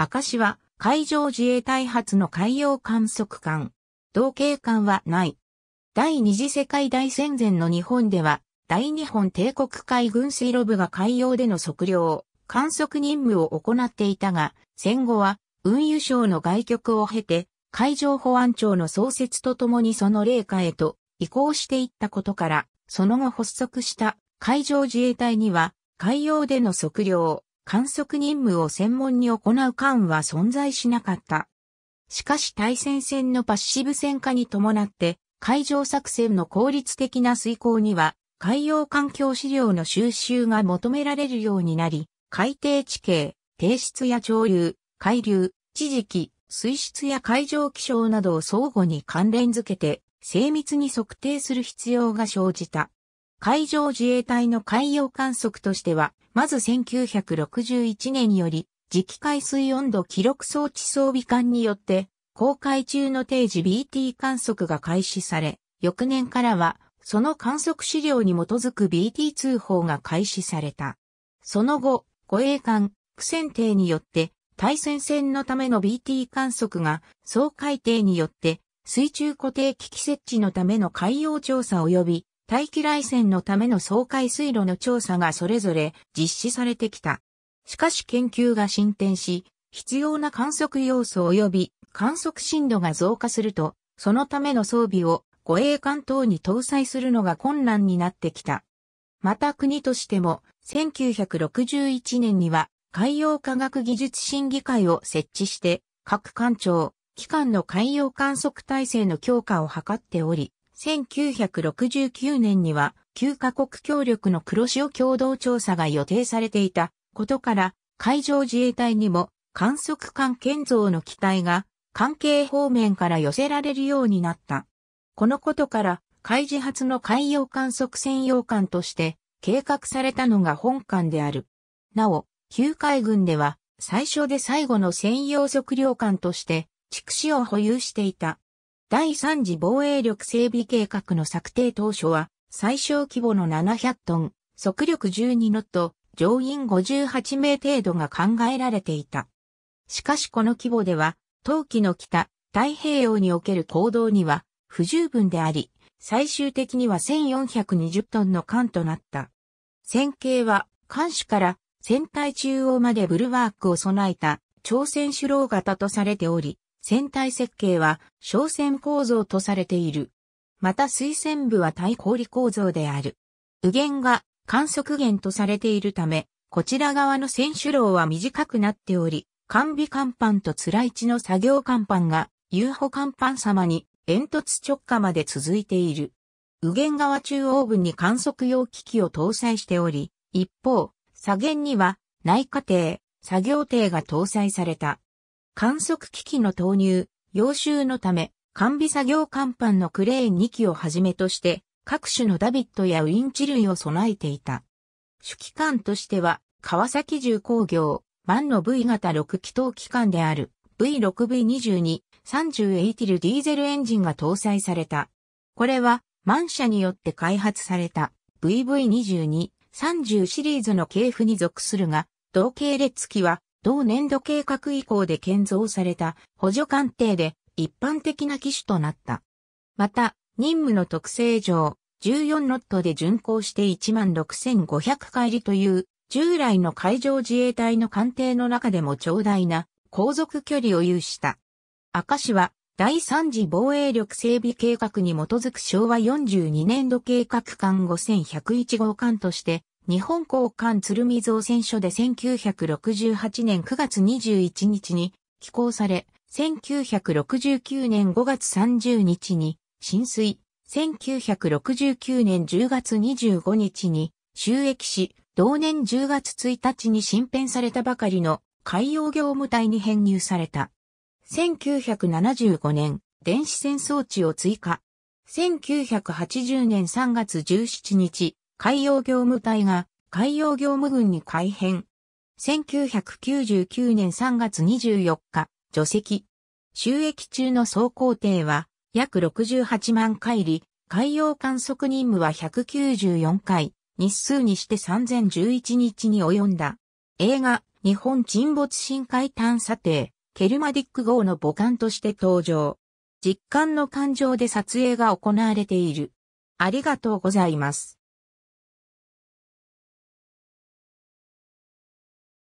明石は海上自衛隊発の海洋観測艦。同型艦はない。第二次世界大戦前の日本では、大日本帝国海軍水路部が海洋での測量、観測任務を行っていたが、戦後は運輸省の外局を経て、海上保安庁の創設とともにその霊下へと移行していったことから、その後発足した海上自衛隊には海洋での測量、観測任務を専門に行う艦は存在しなかった。しかし対戦線のパッシブ戦化に伴って、海上作戦の効率的な遂行には、海洋環境資料の収集が求められるようになり、海底地形、低質や潮流、海流、地磁気、水質や海上気象などを相互に関連づけて、精密に測定する必要が生じた。海上自衛隊の海洋観測としては、まず1961年より、磁気海水温度記録装置装備艦によって、公海中の定時 BT 観測が開始され、翌年からは、その観測資料に基づく BT 通報が開始された。その後、護衛艦、苦戦艇によって、対戦線のための BT 観測が、総海底によって、水中固定機器設置のための海洋調査及び大気雷線のための総海水路の調査がそれぞれ実施されてきた。しかし研究が進展し、必要な観測要素及び観測深度が増加すると、そのための装備を護衛艦等に搭載するのが困難になってきた。また国としても、1961年には海洋科学技術審議会を設置して、各艦長、機関の海洋観測体制の強化を図っており、1969年には旧カ国協力の黒潮共同調査が予定されていたことから、海上自衛隊にも観測艦建造の機体が関係方面から寄せられるようになった。このことから、海自発の海洋観測専用艦として計画されたのが本艦である。なお、旧海軍では最初で最後の専用測量艦として、畜紫を保有していた。第3次防衛力整備計画の策定当初は、最小規模の700トン、速力12ノット、乗員58名程度が考えられていた。しかしこの規模では、冬季の北、太平洋における行動には不十分であり、最終的には1420トンの艦となった。戦型は、艦首から船体中央までブルワークを備えた、朝鮮首脳型とされており、船体設計は小船構造とされている。また水船部は対氷構造である。右舷が観測源とされているため、こちら側の船首楼は短くなっており、完備甲板とい地の作業甲板が遊歩甲板様に煙突直下まで続いている。右舷側中央部に観測用機器を搭載しており、一方、左舷には内下艇、作業艇が搭載された。観測機器の投入、要収のため、完備作業甲板のクレーン2機をはじめとして、各種のダビットやウィンチ類を備えていた。主機関としては、川崎重工業、万の V 型6気筒機関である V6V22、30エイティルディーゼルエンジンが搭載された。これは、万社によって開発された VV22、30シリーズの系譜に属するが、同系列機は同年度計画以降で建造された補助艦艇で一般的な機種となった。また、任務の特性上、14ノットで巡航して16,500回りという従来の海上自衛隊の艦艇の中でも長大な航続距離を有した。赤市は第3次防衛力整備計画に基づく昭和42年度計画艦5101号艦として日本交換鶴見造船所で1968年9月21日に寄港され、1969年5月30日に浸水、1969年10月25日に収益し、同年10月1日に新編されたばかりの海洋業務隊に編入された。1975年、電子戦装置を追加。1980年3月17日、海洋業務隊が海洋業務軍に改編。1999年3月24日、除籍。収益中の総工程は約68万回り、海洋観測任務は194回、日数にして3011日に及んだ。映画、日本沈没深海探査艇、ケルマディック号の母艦として登場。実感の感情で撮影が行われている。ありがとうございます。